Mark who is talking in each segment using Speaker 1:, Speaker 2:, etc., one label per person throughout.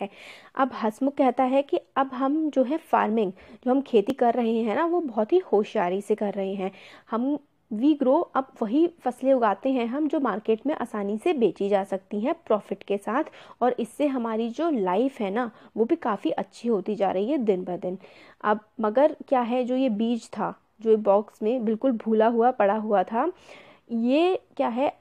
Speaker 1: है अब हसमुख कहता है कि अब हम जो है फार्मिंग जो हम खेती कर रहे हैं ना वो बहुत ही होशियारी से कर रहे हैं हम वी ग्रो अब वही फसलें उगाते हैं हम जो मार्केट में आसानी से बेची जा सकती हैं प्रॉफिट के साथ और इससे हमारी जो लाइफ है ना वो भी काफ़ी अच्छी होती जा रही है दिन ब दिन अब मगर क्या है जो ये बीज था जो बॉक्स में बिल्कुल भूला हुआ पड़ा हुआ था ये क्या है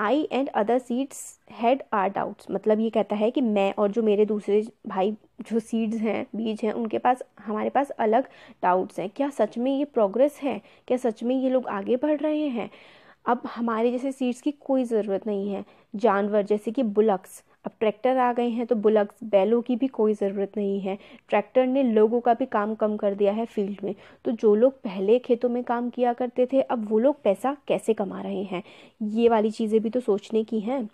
Speaker 1: I and other seeds had our doubts मतलब ये कहता है कि मैं और जो मेरे दूसरे भाई जो सीड्स हैं बीज हैं उनके पास हमारे पास अलग डाउट्स हैं क्या सच में ये प्रोग्रेस है क्या सच में ये लोग आगे बढ़ रहे हैं अब हमारे जैसे सीड्स की कोई ज़रूरत नहीं है जानवर जैसे कि बुलक्स अब ट्रैक्टर आ गए हैं तो बुलक्स बैलों की भी कोई ज़रूरत नहीं है ट्रैक्टर ने लोगों का भी काम कम कर दिया है फील्ड में तो जो लोग पहले खेतों में काम किया करते थे अब वो लोग पैसा कैसे कमा रहे हैं ये वाली चीज़ें भी तो सोचने की हैं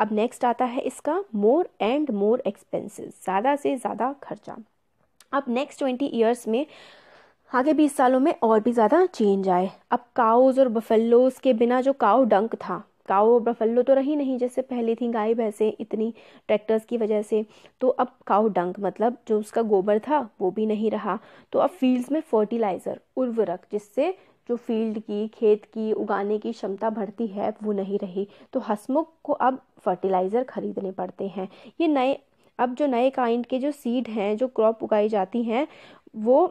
Speaker 1: अब नेक्स्ट आता है इसका मोर एंड मोर एक्सपेंसेस ज़्यादा से ज़्यादा खर्चा अब नेक्स्ट ट्वेंटी ईयर्स में आगे बीस सालों में और भी ज़्यादा चेंज आए अब काउज और बफेलोज के बिना जो काउ डंक था काओ और तो रही नहीं जैसे पहले थी गाय भैंसे इतनी ट्रैक्टर्स की वजह से तो अब काओ डंक मतलब जो उसका गोबर था वो भी नहीं रहा तो अब फील्ड्स में फर्टिलाइज़र उर्वरक जिससे जो फील्ड की खेत की उगाने की क्षमता बढ़ती है वो नहीं रही तो हसमुख को अब फर्टिलाइज़र खरीदने पड़ते हैं ये नए अब जो नए काइंड के जो सीड हैं जो क्रॉप उगाई जाती हैं वो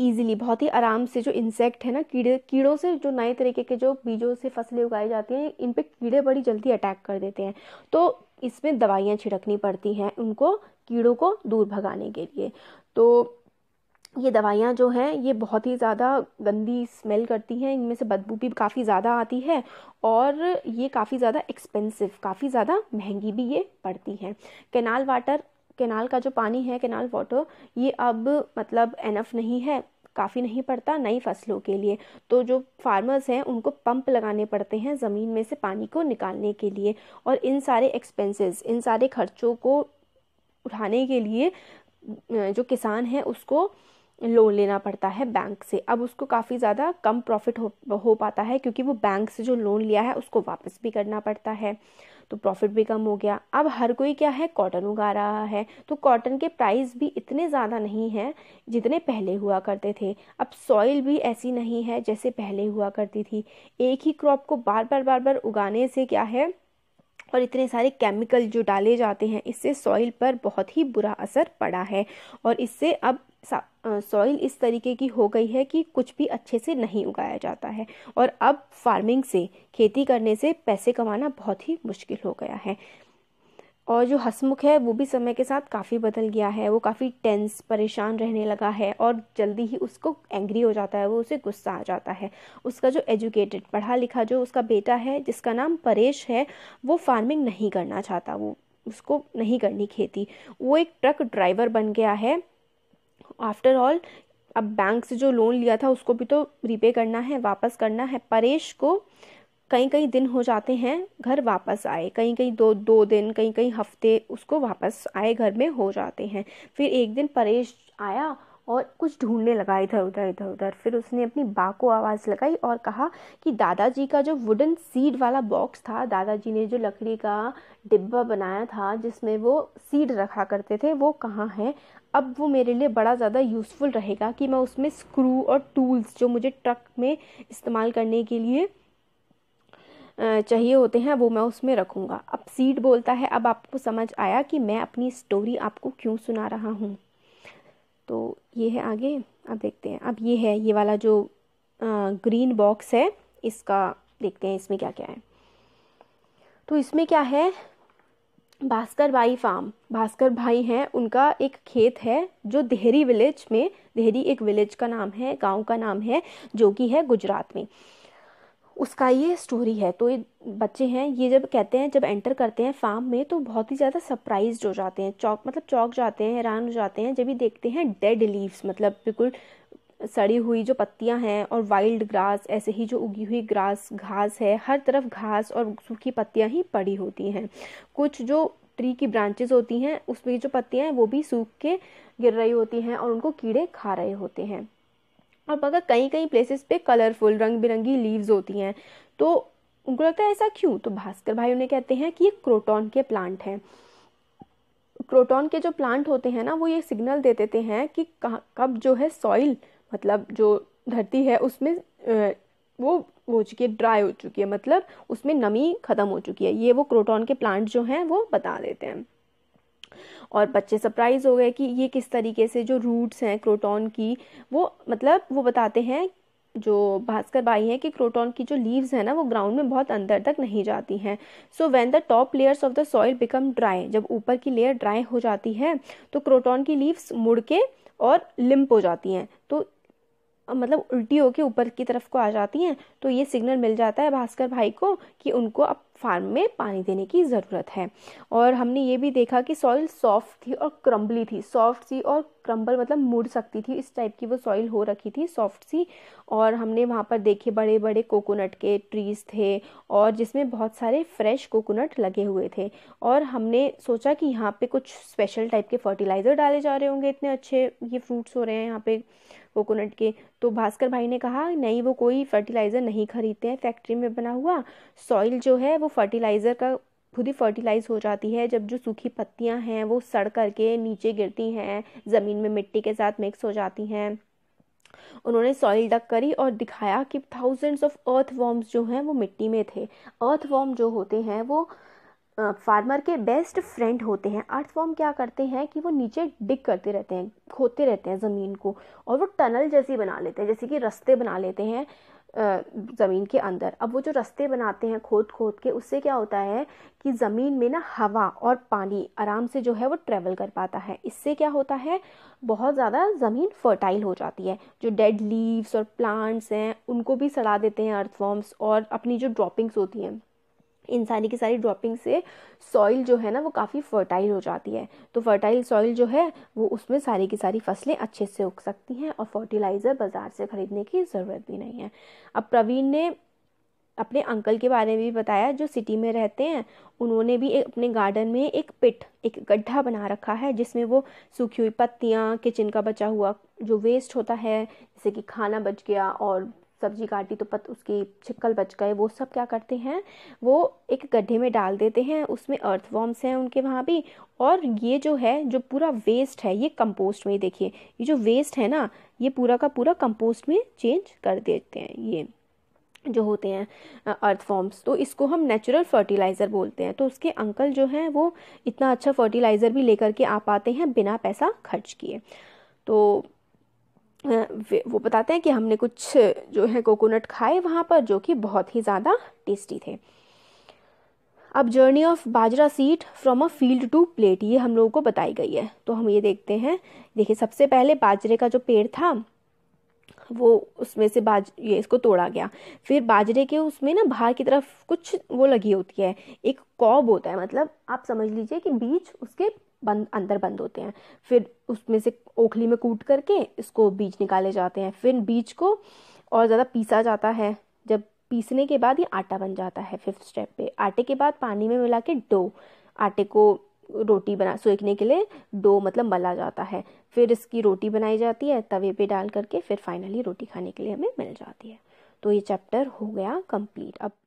Speaker 1: ईजिली बहुत ही आराम से जो इंसेक्ट है ना कीड़े कीड़ों से जो नए तरीके के जो बीजों से फसलें उगाई जाती हैं इन पर कीड़े बड़ी जल्दी अटैक कर देते हैं तो इसमें दवाइयाँ छिड़कनी पड़ती हैं उनको कीड़ों को दूर भगाने के लिए तो ये दवाइयाँ जो हैं ये बहुत ही ज़्यादा गंदी स्मेल करती हैं इनमें से बदबू भी काफ़ी ज़्यादा आती है और ये काफ़ी ज़्यादा एक्सपेंसिव काफ़ी ज़्यादा महंगी भी ये पड़ती हैं कैनाल वाटर केनाल का जो पानी है केनाल वाटर ये अब मतलब एनफ नहीं है काफ़ी नहीं पड़ता नई फसलों के लिए तो जो फार्मर्स हैं उनको पंप लगाने पड़ते हैं ज़मीन में से पानी को निकालने के लिए और इन सारे एक्सपेंसेस इन सारे खर्चों को उठाने के लिए जो किसान है उसको लोन लेना पड़ता है बैंक से अब उसको काफ़ी ज़्यादा कम प्रॉफिट हो हो पाता है क्योंकि वो बैंक से जो लोन लिया है उसको वापस भी करना पड़ता है तो प्रॉफिट भी कम हो गया अब हर कोई क्या है कॉटन उगा रहा है तो कॉटन के प्राइस भी इतने ज़्यादा नहीं हैं जितने पहले हुआ करते थे अब सॉइल भी ऐसी नहीं है जैसे पहले हुआ करती थी एक ही क्रॉप को बार बार बार बार उगाने से क्या है और इतने सारे केमिकल जो डाले जाते हैं इससे सॉइल पर बहुत ही बुरा असर पड़ा है और इससे अब सॉइल इस तरीके की हो गई है कि कुछ भी अच्छे से नहीं उगाया जाता है और अब फार्मिंग से खेती करने से पैसे कमाना बहुत ही मुश्किल हो गया है और जो हसमुख है वो भी समय के साथ काफ़ी बदल गया है वो काफ़ी टेंस परेशान रहने लगा है और जल्दी ही उसको एंग्री हो जाता है वो उसे गुस्सा आ जाता है उसका जो एजुकेटेड पढ़ा लिखा जो उसका बेटा है जिसका नाम परेश है वो फार्मिंग नहीं करना चाहता वो उसको नहीं करनी खेती वो एक ट्रक ड्राइवर बन गया है आफ्टर ऑल अब बैंक से जो लोन लिया था उसको भी तो रिपे करना है वापस करना है परेश को कई कई दिन हो जाते हैं घर वापस आए कहीं कहीं दो दो दिन कहीं कहीं हफ्ते उसको वापस आए घर में हो जाते हैं फिर एक दिन परेश आया और कुछ ढूंढने लगा इधर उधर इधर उधर फिर उसने अपनी बा को आवाज़ लगाई और कहा कि दादाजी का जो वुडन सीड वाला बॉक्स था दादाजी ने जो लकड़ी का डिब्बा बनाया था जिसमें वो सीड रखा करते थे वो कहाँ है अब वो मेरे लिए बड़ा ज़्यादा यूज़फुल रहेगा कि मैं उसमें स्क्रू और टूल्स जो मुझे ट्रक में इस्तेमाल करने के लिए चाहिए होते हैं वो मैं उसमें रखूँगा अब सीड बोलता है अब आपको समझ आया कि मैं अपनी स्टोरी आपको क्यों सुना रहा हूँ ये है आगे अब देखते हैं अब ये है ये वाला जो ग्रीन बॉक्स है इसका देखते हैं इसमें क्या क्या है तो इसमें क्या है भास्कर भाई फार्म भास्कर भाई हैं उनका एक खेत है जो देहरी विलेज में देहरी एक विलेज का नाम है गांव का नाम है जो कि है गुजरात में उसका ये स्टोरी है तो ये बच्चे हैं ये जब कहते हैं जब एंटर करते हैं फार्म में तो बहुत ही ज़्यादा सरप्राइज हो जाते हैं चौक मतलब चौक जाते हैं हैरान हो जाते हैं जब ये देखते हैं डेड लीव्स मतलब बिल्कुल सड़ी हुई जो पत्तियां हैं और वाइल्ड ग्रास ऐसे ही जो उगी हुई ग्रास घास है हर तरफ घास और सूखी पत्तियां ही पड़ी होती हैं कुछ जो ट्री की ब्रांचेस होती हैं उसमें जो पत्तियां हैं वो भी सूख के गिर रही होती हैं और उनको कीड़े खा रहे होते हैं और अगर कई कई प्लेसेस पे कलरफुल रंग बिरंगी लीव्स होती हैं तो उनको लगता है ऐसा क्यों तो भास्कर भाई उन्हें कहते हैं कि ये क्रोटॉन के प्लांट हैं क्रोटॉन के जो प्लांट होते हैं ना वो ये सिग्नल दे देते हैं कि कब जो है सॉइल मतलब जो धरती है उसमें वो हो चुकी है ड्राई हो चुकी है मतलब उसमें नमी ख़त्म हो चुकी है ये वो क्रोटॉन के प्लांट जो हैं वो बता देते हैं और बच्चे सरप्राइज हो गए कि ये किस तरीके से जो रूट्स हैं क्रोटोन की वो मतलब वो बताते हैं जो भास्कर बाई है कि क्रोटॉन की जो लीव्स है ना वो ग्राउंड में बहुत अंदर तक नहीं जाती हैं so when the top layers of the soil become dry जब ऊपर की लेयर ड्राई हो जाती है तो क्रोटोन की लीव्स मुड़ के और लिम्प हो जाती हैं तो मतलब उल्टी होकर ऊपर की तरफ को आ जाती हैं तो ये सिग्नल मिल जाता है भास्कर भाई को कि उनको अब फार्म में पानी देने की ज़रूरत है और हमने ये भी देखा कि सॉइल सॉफ्ट थी और क्रम्बली थी सॉफ्ट सी और क्रम्बल मतलब मुड़ सकती थी इस टाइप की वो सॉइल हो रखी थी सॉफ्ट सी और हमने वहाँ पर देखे बड़े बड़े कोकोनट के ट्रीज़ थे और जिसमें बहुत सारे फ्रेश कोकोनट लगे हुए थे और हमने सोचा कि यहाँ पे कुछ स्पेशल टाइप के फर्टिलाइज़र डाले जा रहे होंगे इतने अच्छे ये फ्रूट्स हो रहे हैं यहाँ पे कोकोनट के तो भास्कर भाई ने कहा नहीं वो कोई फर्टिलाइज़र नहीं खरीदते हैं फैक्ट्री में बना हुआ सॉइल जो है वो फर्टिलाइज़र का खुद ही फर्टिलाइज़ हो जाती है जब जो सूखी पत्तियां हैं वो सड़ करके नीचे गिरती हैं ज़मीन में मिट्टी के साथ मिक्स हो जाती हैं उन्होंने सॉइल डक करी और दिखाया कि थाउजेंड्स ऑफ अर्थ वॉर्म्स जो हैं वो मिट्टी में थे अर्थ वॉर्म जो होते हैं वो फार्मर के बेस्ट फ्रेंड होते हैं अर्थ फॉर्म क्या करते हैं कि वो नीचे डिग करते रहते हैं खोदते रहते हैं ज़मीन को और वो टनल जैसी बना लेते हैं जैसे कि रास्ते बना लेते हैं ज़मीन के अंदर अब वो जो रास्ते बनाते हैं खोद खोद के उससे क्या होता है कि ज़मीन में ना हवा और पानी आराम से जो है वो ट्रेवल कर पाता है इससे क्या होता है बहुत ज़्यादा ज़मीन फर्टाइल हो जाती है जो डेड लीव्स और प्लांट्स हैं उनको भी सड़ा देते हैं अर्थफॉर्म्स और अपनी जो ड्रॉपिंग्स होती हैं इन सारी की सारी ड्रॉपिंग से सॉइल जो है ना वो काफ़ी फर्टाइल हो जाती है तो फर्टाइल सॉइल जो है वो उसमें सारी की सारी फसलें अच्छे से उग सकती हैं और फर्टिलाइज़र बाज़ार से ख़रीदने की ज़रूरत भी नहीं है अब प्रवीण ने अपने अंकल के बारे में भी बताया जो सिटी में रहते हैं उन्होंने भी अपने गार्डन में एक पिट एक गड्ढा बना रखा है जिसमें वो सूखी हुई पत्तियाँ किचन का बचा हुआ जो वेस्ट होता है जैसे कि खाना बच गया और सब्जी काटी तो पत उसकी छिक्कल बच गए वो सब क्या करते हैं वो एक गड्ढे में डाल देते हैं उसमें अर्थ वॉर्म्स हैं उनके वहाँ भी और ये जो है जो पूरा वेस्ट है ये कंपोस्ट में देखिए ये जो वेस्ट है ना ये पूरा का पूरा कंपोस्ट में चेंज कर देते हैं ये जो होते हैं अर्थ फॉर्म्स तो इसको हम नेचुरल फर्टिलाइज़र बोलते हैं तो उसके अंकल जो हैं वो इतना अच्छा फर्टिलाइज़र भी लेकर के आ पाते हैं बिना पैसा खर्च किए तो वो बताते हैं कि हमने कुछ जो है कोकोनट खाए वहाँ पर जो कि बहुत ही ज़्यादा टेस्टी थे अब journey of bajra seed from a field to plate ये हम लोगों को बताई गई है तो हम ये देखते हैं देखिए सबसे पहले बाजरे का जो पेड़ था वो उसमें से बाज ये इसको तोड़ा गया फिर बाजरे के उसमें ना बाहर की तरफ कुछ वो लगी होती है एक कॉब होता है मतलब आप समझ लीजिए कि बीज उसके बंद अंदर बंद होते हैं फिर उसमें से ओखली में कूट करके इसको बीज निकाले जाते हैं फिर बीज को और ज़्यादा पीसा जाता है जब पीसने के बाद ये आटा बन जाता है फिफ्थ स्टेप पे आटे के बाद पानी में मिला के डो आटे को रोटी बना सेकने के लिए डो मतलब मला जाता है फिर इसकी रोटी बनाई जाती है तवे पे डाल करके फिर फाइनली रोटी खाने के लिए हमें मिल जाती है तो ये चैप्टर हो गया कंप्लीट अब